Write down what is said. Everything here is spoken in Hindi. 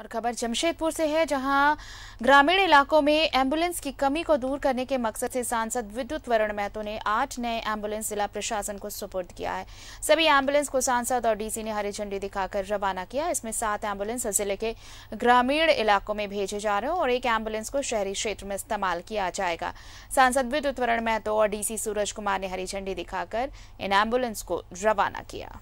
और खबर जमशेदपुर से है जहां ग्रामीण इलाकों में एम्बुलेंस की कमी को दूर करने के मकसद से सांसद विद्युत वरुण महतो ने आठ नए एम्बुलेंस जिला प्रशासन को सुपुर्द किया है सभी एम्बुलेंस को सांसद और डीसी ने हरी झंडी दिखाकर रवाना किया इसमें सात एम्बुलेंस जिले के ग्रामीण इलाकों में भेजे जा रहे हैं और एक एम्बुलेंस को शहरी क्षेत्र में इस्तेमाल किया जाएगा सांसद विद्युत वरुण महतो और डीसी सूरज कुमार ने हरी झंडी दिखाकर इन एम्बुलेंस को रवाना किया